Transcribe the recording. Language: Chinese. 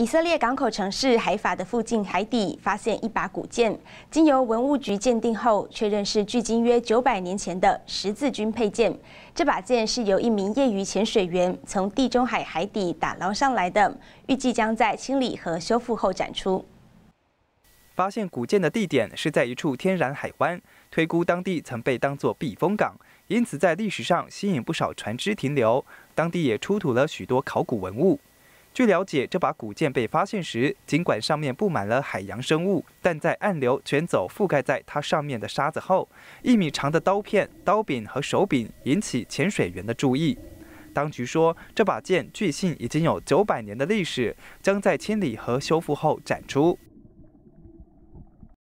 以色列港口城市海法的附近海底发现一把古剑，经由文物局鉴定后确认是距今约九百年前的十字军佩剑。这把剑是由一名业余潜水员从地中海海底打捞上来的，预计将在清理和修复后展出。发现古剑的地点是在一处天然海湾，推估当地曾被当作避风港，因此在历史上吸引不少船只停留，当地也出土了许多考古文物。据了解，这把古剑被发现时，尽管上面布满了海洋生物，但在暗流卷走覆盖在它上面的沙子后，一米长的刀片、刀柄和手柄引起潜水员的注意。当局说，这把剑据信已经有九百年的历史，将在清理和修复后展出。